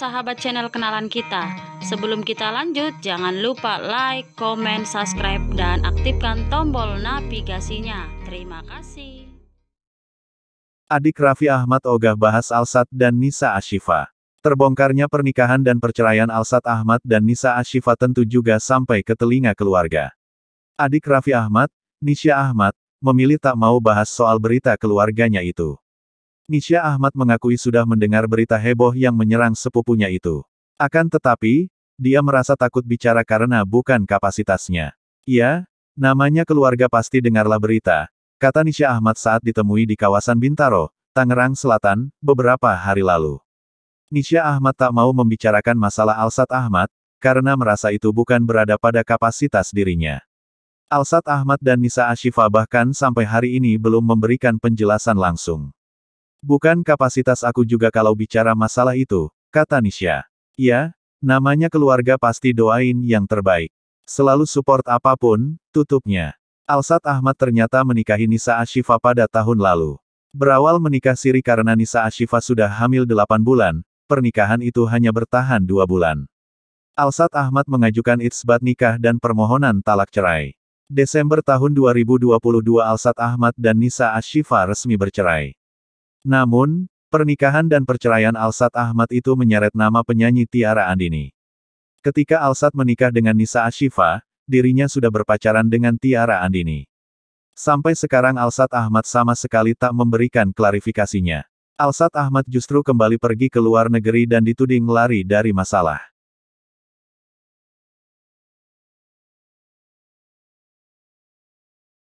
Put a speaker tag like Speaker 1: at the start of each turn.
Speaker 1: sahabat channel kenalan kita. Sebelum kita lanjut, jangan lupa like, comment, subscribe, dan aktifkan tombol navigasinya. Terima kasih.
Speaker 2: Adik Raffi Ahmad ogah bahas Alsat dan Nisa Ashifa. Terbongkarnya pernikahan dan perceraian Alsat Ahmad dan Nisa Ashifa tentu juga sampai ke telinga keluarga. Adik Raffi Ahmad, Nisha Ahmad, memilih tak mau bahas soal berita keluarganya itu. Nisha Ahmad mengakui sudah mendengar berita heboh yang menyerang sepupunya itu. Akan tetapi, dia merasa takut bicara karena bukan kapasitasnya. Ya, namanya keluarga pasti dengarlah berita, kata Nisha Ahmad saat ditemui di kawasan Bintaro, Tangerang Selatan, beberapa hari lalu. Nisha Ahmad tak mau membicarakan masalah Alsat Ahmad, karena merasa itu bukan berada pada kapasitas dirinya. Alsat Ahmad dan Nisa Ashifa bahkan sampai hari ini belum memberikan penjelasan langsung. Bukan kapasitas aku juga kalau bicara masalah itu, kata Nisha. Ya, namanya keluarga pasti doain yang terbaik. Selalu support apapun, tutupnya. Alsat Ahmad ternyata menikahi Nisa Ashifa pada tahun lalu. Berawal menikah siri karena Nisa Ashifa sudah hamil 8 bulan, pernikahan itu hanya bertahan dua bulan. Alsat Ahmad mengajukan itsbat nikah dan permohonan talak cerai. Desember tahun 2022 Alsat Ahmad dan Nisa Ashifa resmi bercerai. Namun, pernikahan dan perceraian Alsat Ahmad itu menyeret nama penyanyi Tiara Andini. Ketika Alsat menikah dengan Nisa Ashifa, dirinya sudah berpacaran dengan Tiara Andini. Sampai sekarang Alsat Ahmad sama sekali tak memberikan klarifikasinya. Alsat Ahmad justru kembali pergi ke luar negeri dan dituding lari dari
Speaker 1: masalah.